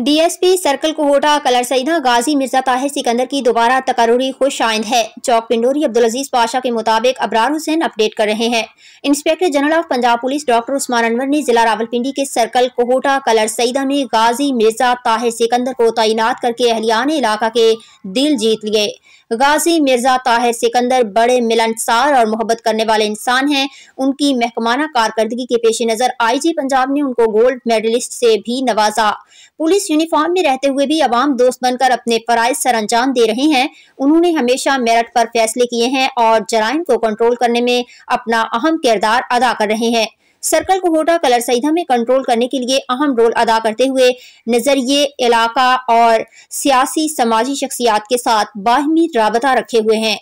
DSP circle Kahuta Kallar Syedan Ghazi Mirza Tahir Sikandar की दोबारा तकरूरी खुश आइंद है चौक पिंडोरी अब्दुल अजीज पाशा के मुताबिक अबरार हुसैन अपडेट कर रहे हैं inspector general of Punjab police doctor Usman Anwar ने जिला रावलपिंडी के सर्कल कोहोटा कलर सईदा में गाजी मिर्जा ताहिर सिकंदर को तैनात करके अहलियान इलाका के दिल जीत लिए गाजी मिर्जा ताहिर सिकंदर बड़े मिलनसार और मोहब्बत करने वाले इंसान हैं उनकी महकमाना कारकर्दगी के पेश नज़र आईजी पंजाब ने उनको गोल्ड मेडलिस्ट से भी नवाजा पुलिस यूनिफॉर्म में रहते हुए भी अवाम दोस्त बनकर अपने फ़राइज सर अंजाम दे रहे हैं उन्होंने हमेशा मेरठ पर फैसले किए हैं और जराइम को कंट्रोल करने में अपना अहम किरदार अदा कर रहे हैं सर्कल को होटा कलर सईदा में कंट्रोल करने के लिए अहम रोल अदा करते हुए नजरिए इलाका और सियासी समाजी शख्सियात के साथ बाहमी रबता रखे हुए हैं